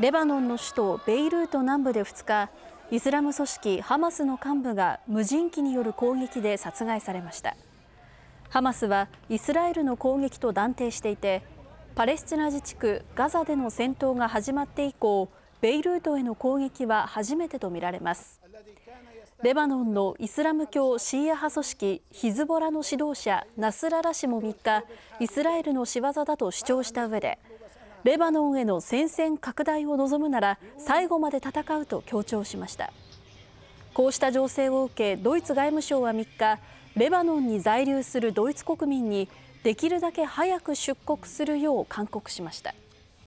レバノンの首都ベイルート南部で2日イスラム組織ハマスの幹部が無人機による攻撃で殺害されましたハマスはイスラエルの攻撃と断定していてパレスチナ自治区ガザでの戦闘が始まって以降ベイルートへの攻撃は初めてとみられますレバノンのイスラム教シーア派組織ヒズボラの指導者ナスララ氏も3日イスラエルの仕業だと主張した上でレバノンへの戦線拡大を望むなら最後まで戦うと強調しましたこうした情勢を受けドイツ外務省は3日レバノンに在留するドイツ国民にできるだけ早く出国するよう勧告しました